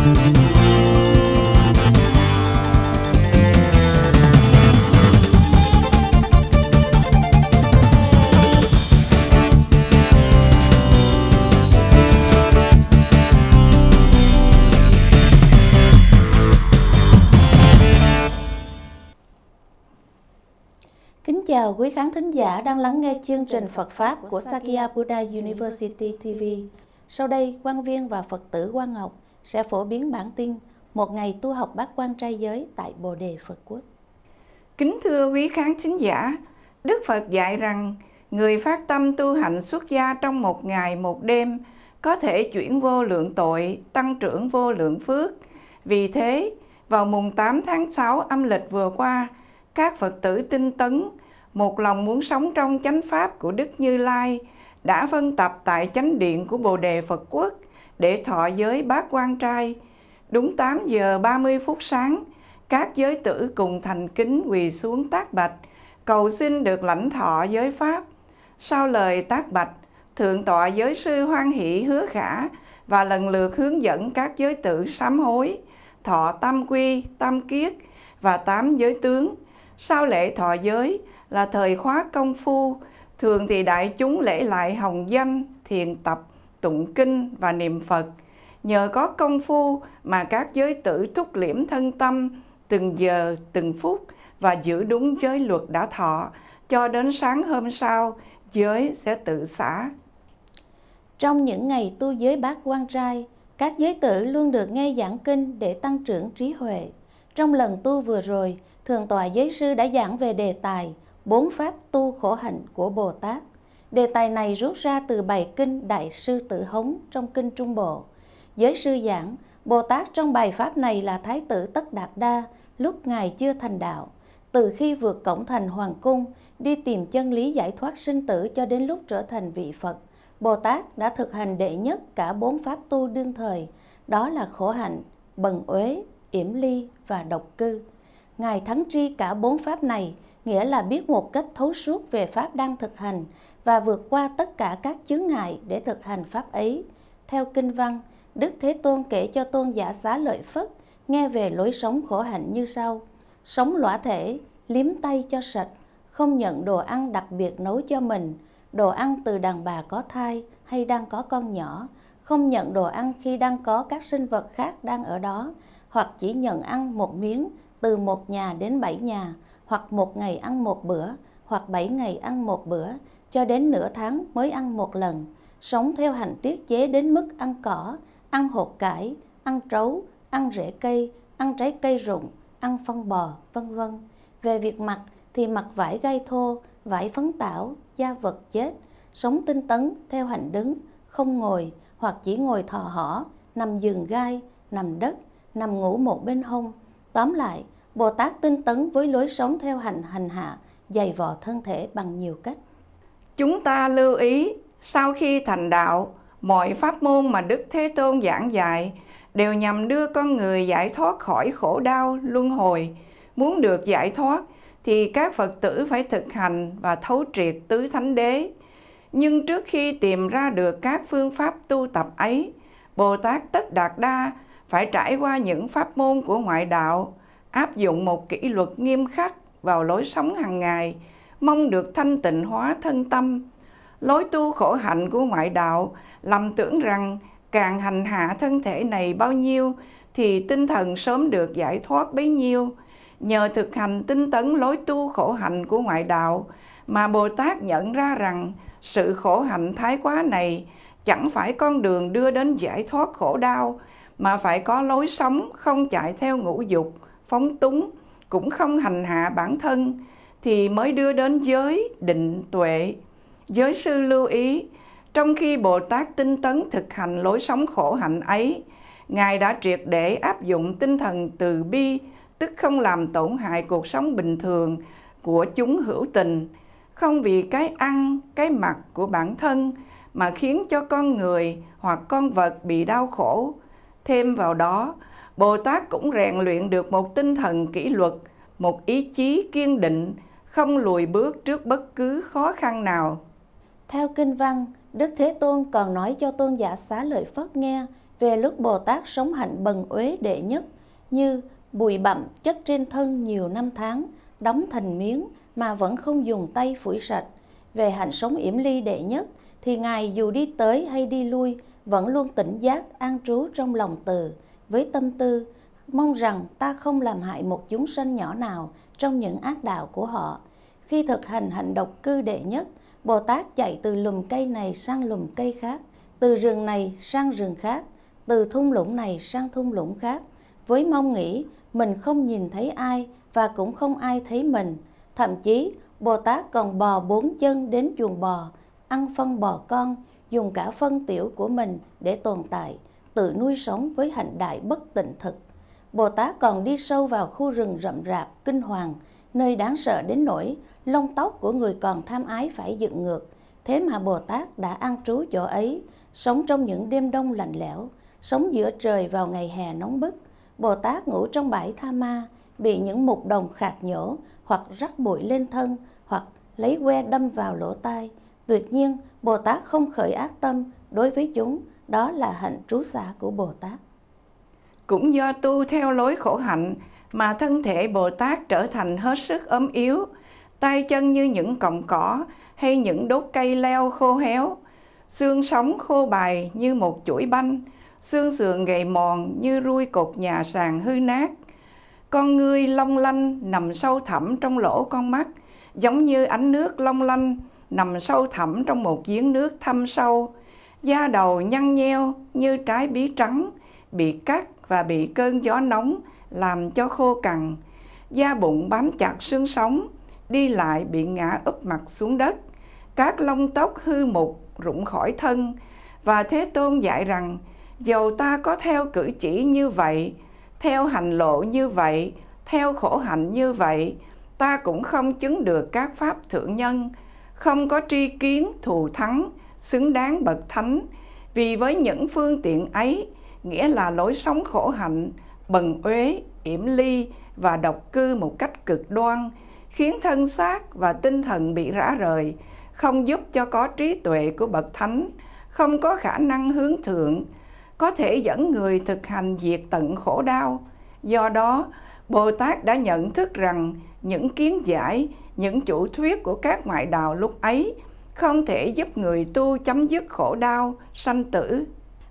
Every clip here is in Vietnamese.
Kính chào quý khán thính giả đang lắng nghe chương trình Phật Pháp của Sakya Buddha University TV. Sau đây, quan viên và Phật tử Quang Ngọc sẽ phổ biến bản tin Một ngày tu học bác quan trai giới tại Bồ Đề Phật Quốc. Kính thưa quý khán chính giả, Đức Phật dạy rằng người phát tâm tu hành xuất gia trong một ngày một đêm có thể chuyển vô lượng tội, tăng trưởng vô lượng phước. Vì thế, vào mùng 8 tháng 6 âm lịch vừa qua, các Phật tử tinh tấn, một lòng muốn sống trong chánh pháp của Đức Như Lai, đã phân tập tại chánh điện của Bồ Đề Phật Quốc – để thọ giới bát quan trai. Đúng 8 giờ 30 phút sáng, các giới tử cùng thành kính quỳ xuống tác bạch, cầu xin được lãnh thọ giới pháp. Sau lời tác bạch, Thượng tọa giới sư hoan hỷ hứa khả và lần lượt hướng dẫn các giới tử sám hối, thọ tam quy, tam kiết và tám giới tướng. Sau lễ thọ giới là thời khóa công phu, thường thì đại chúng lễ lại hồng danh, thiền tập tụng kinh và niệm Phật. Nhờ có công phu mà các giới tử thúc liễm thân tâm từng giờ, từng phút và giữ đúng giới luật đã thọ, cho đến sáng hôm sau, giới sẽ tự xả. Trong những ngày tu giới bát quan trai, các giới tử luôn được nghe giảng kinh để tăng trưởng trí huệ. Trong lần tu vừa rồi, thượng tòa giới sư đã giảng về đề tài bốn pháp tu khổ hạnh của Bồ Tát – Đề tài này rút ra từ bài kinh Đại sư Tử Hống trong kinh Trung Bộ. Giới sư giảng, Bồ Tát trong bài pháp này là Thái tử Tất Đạt Đa, lúc Ngài chưa thành đạo. Từ khi vượt cổng thành Hoàng Cung, đi tìm chân lý giải thoát sinh tử cho đến lúc trở thành vị Phật, Bồ Tát đã thực hành đệ nhất cả bốn pháp tu đương thời, đó là khổ hạnh, bần uế, yểm ly và độc cư. Ngài thắng tri cả bốn pháp này – nghĩa là biết một cách thấu suốt về Pháp đang thực hành và vượt qua tất cả các chướng ngại để thực hành Pháp ấy. Theo Kinh Văn, Đức Thế Tôn kể cho tôn giả xá lợi Phất nghe về lối sống khổ hạnh như sau. Sống lõa thể, liếm tay cho sạch, không nhận đồ ăn đặc biệt nấu cho mình, đồ ăn từ đàn bà có thai hay đang có con nhỏ, không nhận đồ ăn khi đang có các sinh vật khác đang ở đó, hoặc chỉ nhận ăn một miếng từ một nhà đến bảy nhà, hoặc một ngày ăn một bữa, hoặc 7 ngày ăn một bữa, cho đến nửa tháng mới ăn một lần, sống theo hành tiết chế đến mức ăn cỏ, ăn hột cải, ăn trấu, ăn rễ cây, ăn trái cây rụng, ăn phân bò, vân vân. Về việc mặc thì mặc vải gai thô, vải phấn tảo, da vật chết, sống tinh tấn theo hành đứng, không ngồi hoặc chỉ ngồi thò hỏ, nằm giường gai, nằm đất, nằm ngủ một bên hông. Tóm lại, Bồ Tát tinh tấn với lối sống theo hành hành hạ, dày vò thân thể bằng nhiều cách. Chúng ta lưu ý, sau khi thành đạo, mọi pháp môn mà Đức Thế Tôn giảng dạy đều nhằm đưa con người giải thoát khỏi khổ đau, luân hồi. Muốn được giải thoát thì các Phật tử phải thực hành và thấu triệt tứ thánh đế. Nhưng trước khi tìm ra được các phương pháp tu tập ấy, Bồ Tát Tất Đạt Đa phải trải qua những pháp môn của ngoại đạo áp dụng một kỷ luật nghiêm khắc vào lối sống hàng ngày, mong được thanh tịnh hóa thân tâm. Lối tu khổ hạnh của ngoại đạo lầm tưởng rằng càng hành hạ thân thể này bao nhiêu thì tinh thần sớm được giải thoát bấy nhiêu. Nhờ thực hành tinh tấn lối tu khổ hạnh của ngoại đạo mà Bồ Tát nhận ra rằng sự khổ hạnh thái quá này chẳng phải con đường đưa đến giải thoát khổ đau mà phải có lối sống không chạy theo ngũ dục phóng túng, cũng không hành hạ bản thân, thì mới đưa đến giới định tuệ. Giới sư lưu ý, trong khi Bồ Tát tinh tấn thực hành lối sống khổ hạnh ấy, Ngài đã triệt để áp dụng tinh thần từ bi, tức không làm tổn hại cuộc sống bình thường của chúng hữu tình, không vì cái ăn, cái mặc của bản thân mà khiến cho con người hoặc con vật bị đau khổ. Thêm vào đó, Bồ Tát cũng rèn luyện được một tinh thần kỷ luật, một ý chí kiên định, không lùi bước trước bất cứ khó khăn nào. Theo kinh văn, Đức Thế Tôn còn nói cho tôn giả xá lợi Phất nghe về lúc Bồ Tát sống hạnh bần uế đệ nhất như bụi bặm chất trên thân nhiều năm tháng, đóng thành miếng mà vẫn không dùng tay phủi sạch. Về hạnh sống yểm ly đệ nhất thì Ngài dù đi tới hay đi lui vẫn luôn tỉnh giác an trú trong lòng từ với tâm tư mong rằng ta không làm hại một chúng sanh nhỏ nào trong những ác đạo của họ. Khi thực hành hạnh độc cư đệ nhất, Bồ Tát chạy từ lùm cây này sang lùm cây khác, từ rừng này sang rừng khác, từ thung lũng này sang thung lũng khác, với mong nghĩ mình không nhìn thấy ai và cũng không ai thấy mình. Thậm chí, Bồ Tát còn bò bốn chân đến chuồng bò, ăn phân bò con, dùng cả phân tiểu của mình để tồn tại – tự nuôi sống với hạnh đại bất tịnh thực. Bồ Tát còn đi sâu vào khu rừng rậm rạp, kinh hoàng, nơi đáng sợ đến nỗi lông tóc của người còn tham ái phải dựng ngược. Thế mà Bồ Tát đã an trú chỗ ấy, sống trong những đêm đông lạnh lẽo, sống giữa trời vào ngày hè nóng bức. Bồ Tát ngủ trong bãi tha ma, bị những mục đồng khạc nhổ hoặc rắc bụi lên thân hoặc lấy que đâm vào lỗ tai Tuyệt nhiên, Bồ Tát không khởi ác tâm đối với chúng, đó là hạnh trú xả của Bồ Tát. Cũng do tu theo lối khổ hạnh mà thân thể Bồ Tát trở thành hết sức ốm yếu, tay chân như những cọng cỏ hay những đốt cây leo khô héo, xương sống khô bài như một chuỗi banh, xương sườn gầy mòn như ruôi cột nhà sàn hư nát. Con ngươi long lanh nằm sâu thẳm trong lỗ con mắt, giống như ánh nước long lanh nằm sâu thẳm trong một giếng nước thâm sâu, da đầu nhăn nheo như trái bí trắng, bị cắt và bị cơn gió nóng làm cho khô cằn, da bụng bám chặt xương sống, đi lại bị ngã úp mặt xuống đất, các lông tóc hư mục rụng khỏi thân, và Thế Tôn dạy rằng dầu ta có theo cử chỉ như vậy, theo hành lộ như vậy, theo khổ hạnh như vậy, ta cũng không chứng được các pháp thượng nhân, không có tri kiến thù thắng, xứng đáng bậc thánh, vì với những phương tiện ấy, nghĩa là lối sống khổ hạnh, bần uế, yểm ly và độc cư một cách cực đoan, khiến thân xác và tinh thần bị rã rời, không giúp cho có trí tuệ của bậc thánh, không có khả năng hướng thượng, có thể dẫn người thực hành diệt tận khổ đau. Do đó, Bồ Tát đã nhận thức rằng những kiến giải, những chủ thuyết của các ngoại đạo lúc ấy không thể giúp người tu chấm dứt khổ đau, sanh tử.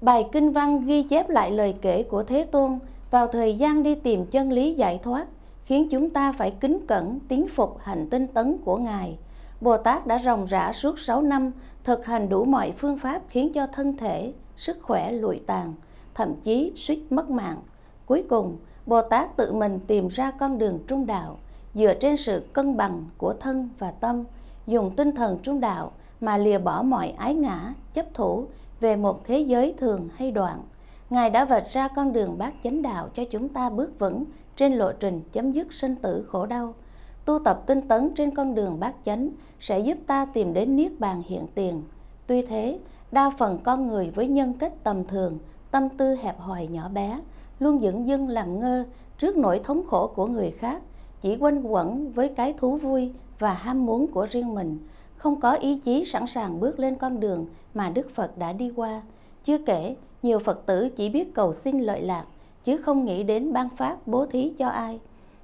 Bài kinh văn ghi chép lại lời kể của Thế Tôn vào thời gian đi tìm chân lý giải thoát, khiến chúng ta phải kính cẩn, tín phục hành tinh tấn của Ngài. Bồ Tát đã ròng rã suốt 6 năm, thực hành đủ mọi phương pháp khiến cho thân thể, sức khỏe lụi tàn, thậm chí suýt mất mạng. Cuối cùng, Bồ Tát tự mình tìm ra con đường trung đạo dựa trên sự cân bằng của thân và tâm, dùng tinh thần trung đạo mà lìa bỏ mọi ái ngã, chấp thủ về một thế giới thường hay đoạn. Ngài đã vạch ra con đường bát chánh đạo cho chúng ta bước vững trên lộ trình chấm dứt sinh tử khổ đau. Tu tập tinh tấn trên con đường bát chánh sẽ giúp ta tìm đến niết bàn hiện tiền. Tuy thế, đa phần con người với nhân cách tầm thường, tâm tư hẹp hòi nhỏ bé, luôn dưỡng dưng làm ngơ trước nỗi thống khổ của người khác chỉ quanh quẩn với cái thú vui và ham muốn của riêng mình, không có ý chí sẵn sàng bước lên con đường mà Đức Phật đã đi qua. Chưa kể, nhiều Phật tử chỉ biết cầu xin lợi lạc, chứ không nghĩ đến ban phát bố thí cho ai.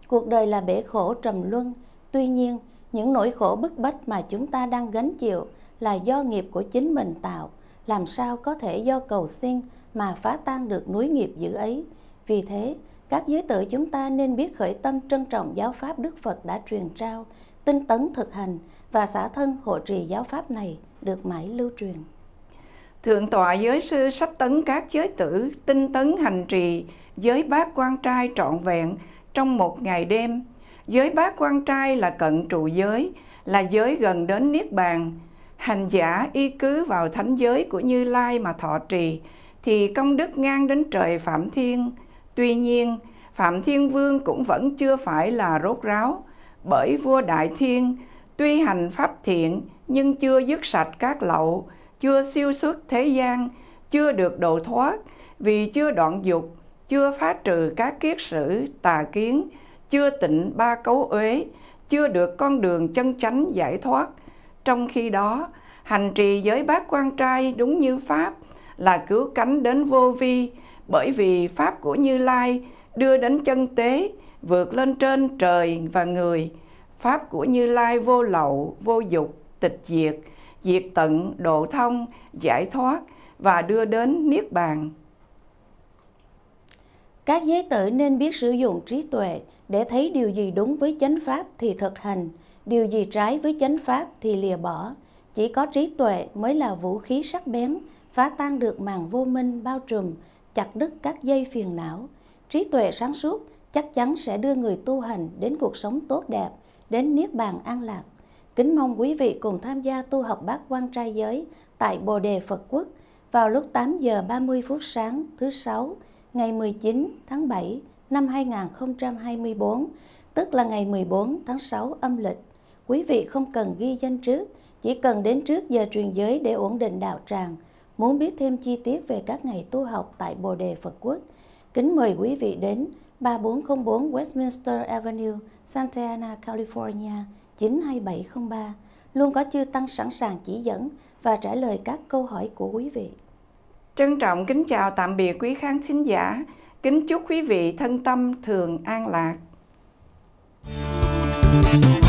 Cuộc đời là bể khổ trầm luân, tuy nhiên, những nỗi khổ bức bách mà chúng ta đang gánh chịu là do nghiệp của chính mình tạo, làm sao có thể do cầu xin mà phá tan được núi nghiệp dữ ấy. Vì thế, các giới tử chúng ta nên biết khởi tâm trân trọng giáo pháp Đức Phật đã truyền trao, tinh tấn thực hành và xả thân hộ trì giáo pháp này được mãi lưu truyền. Thượng tọa giới sư sắp tấn các giới tử, tinh tấn hành trì, giới bác quan trai trọn vẹn trong một ngày đêm. Giới bác quan trai là cận trụ giới, là giới gần đến Niết Bàn. Hành giả y cứ vào thánh giới của Như Lai mà thọ trì, thì công đức ngang đến trời Phạm Thiên – Tuy nhiên, Phạm Thiên Vương cũng vẫn chưa phải là rốt ráo, bởi vua Đại Thiên tuy hành pháp thiện nhưng chưa dứt sạch các lậu, chưa siêu xuất thế gian, chưa được độ thoát vì chưa đoạn dục, chưa phá trừ các kiết sử tà kiến, chưa tịnh ba cấu uế, chưa được con đường chân chánh giải thoát. Trong khi đó, hành trì giới bác quan trai đúng như pháp là cứu cánh đến vô vi, bởi vì pháp của Như Lai đưa đến chân tế vượt lên trên trời và người. Pháp của Như Lai vô lậu, vô dục, tịch diệt, diệt tận, độ thông, giải thoát và đưa đến niết bàn. Các giới tử nên biết sử dụng trí tuệ để thấy điều gì đúng với chánh pháp thì thực hành, điều gì trái với chánh pháp thì lìa bỏ. Chỉ có trí tuệ mới là vũ khí sắc bén, phá tan được màn vô minh bao trùm, chặt đứt các dây phiền não. Trí tuệ sáng suốt chắc chắn sẽ đưa người tu hành đến cuộc sống tốt đẹp, đến niết bàn an lạc. Kính mong quý vị cùng tham gia tu học bát quan trai giới tại Bồ Đề Phật Quốc vào lúc 8 giờ 30 phút sáng thứ Sáu ngày 19 tháng 7 năm 2024, tức là ngày 14 tháng 6 âm lịch. Quý vị không cần ghi danh trước, chỉ cần đến trước giờ truyền giới để ổn định đạo tràng – Muốn biết thêm chi tiết về các ngày tu học tại Bồ Đề Phật Quốc, kính mời quý vị đến 3404 Westminster Avenue, Santa Ana, California 92703. Luôn có chư tăng sẵn sàng chỉ dẫn và trả lời các câu hỏi của quý vị. Trân trọng kính chào tạm biệt quý khán thính giả. Kính chúc quý vị thân tâm thường an lạc. Thank you.